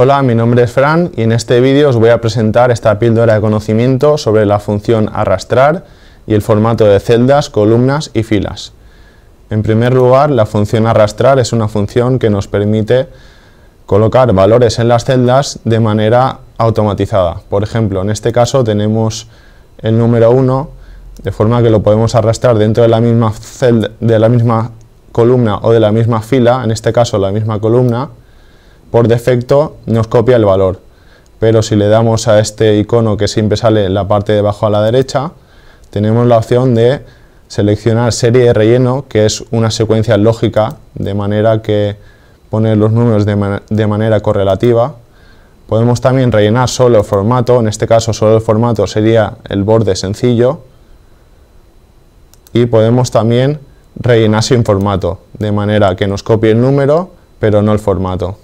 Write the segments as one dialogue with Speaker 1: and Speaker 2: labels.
Speaker 1: Hola, mi nombre es Fran y en este vídeo os voy a presentar esta píldora de conocimiento sobre la función arrastrar y el formato de celdas, columnas y filas. En primer lugar, la función arrastrar es una función que nos permite colocar valores en las celdas de manera automatizada. Por ejemplo, en este caso tenemos el número 1, de forma que lo podemos arrastrar dentro de la misma celda, de la misma columna o de la misma fila, en este caso la misma columna, por defecto nos copia el valor. Pero si le damos a este icono que siempre sale en la parte de abajo a la derecha, tenemos la opción de seleccionar serie de relleno, que es una secuencia lógica, de manera que pone los números de, manera correlativa. Podemos también rellenar solo el formato, en este caso solo el formato sería el borde sencillo. Y podemos también rellenar sin formato, de manera que nos copie el número, pero no el formato.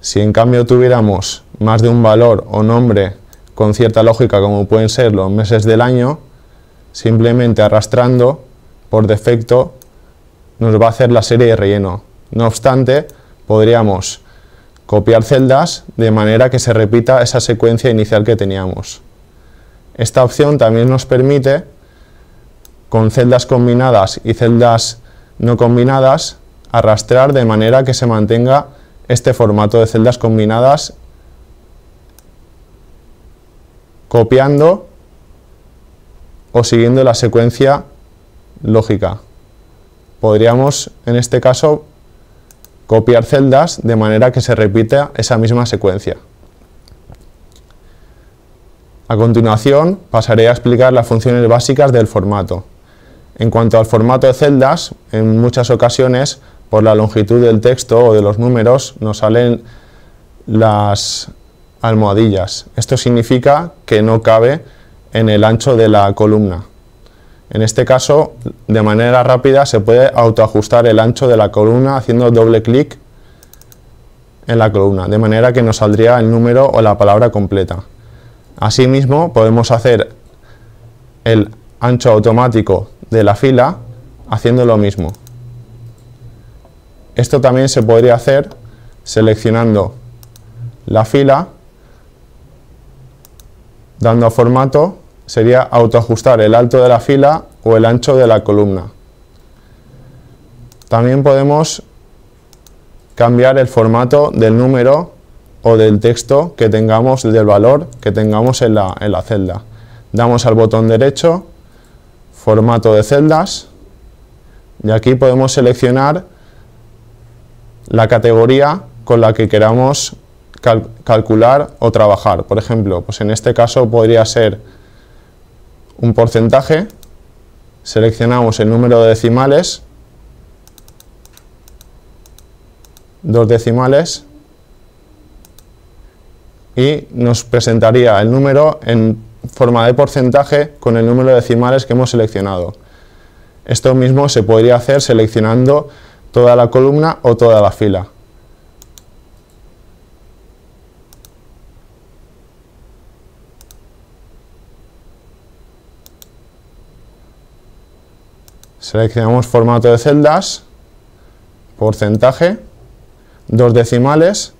Speaker 1: Si en cambio tuviéramos más de un valor o nombre con cierta lógica como pueden ser los meses del año, simplemente arrastrando por defecto nos va a hacer la serie de relleno. No obstante, podríamos copiar celdas de manera que se repita esa secuencia inicial que teníamos. Esta opción también nos permite, con celdas combinadas y celdas no combinadas, arrastrar de manera que se mantenga este formato de celdas combinadas copiando o siguiendo la secuencia lógica. Podríamos, en este caso, copiar celdas de manera que se repita esa misma secuencia. A continuación, pasaré a explicar las funciones básicas del formato. En cuanto al formato de celdas, en muchas ocasiones por la longitud del texto o de los números nos salen las almohadillas. Esto significa que no cabe en el ancho de la columna. En este caso, de manera rápida, se puede autoajustar el ancho de la columna haciendo doble clic en la columna, de manera que nos saldría el número o la palabra completa. Asimismo, podemos hacer el ancho automático de la fila haciendo lo mismo. Esto también se podría hacer seleccionando la fila, dando a formato, sería autoajustar el alto de la fila o el ancho de la columna. También podemos cambiar el formato del número o del texto que tengamos, del valor que tengamos en la, en la celda. Damos al botón derecho, formato de celdas, y aquí podemos seleccionar la categoría con la que queramos calcular o trabajar. Por ejemplo, pues en este caso podría ser un porcentaje, seleccionamos el número de decimales, dos decimales, y nos presentaría el número en forma de porcentaje con el número de decimales que hemos seleccionado. Esto mismo se podría hacer seleccionando toda la columna o toda la fila. Seleccionamos formato de celdas, porcentaje, dos decimales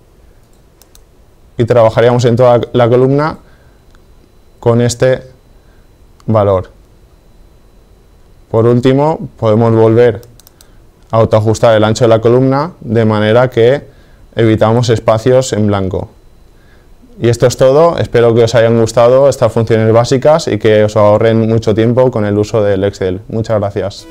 Speaker 1: y trabajaríamos en toda la columna con este valor. Por último, podemos volver autoajustar el ancho de la columna de manera que evitamos espacios en blanco. Y esto es todo, espero que os hayan gustado estas funciones básicas y que os ahorren mucho tiempo con el uso del Excel. Muchas gracias.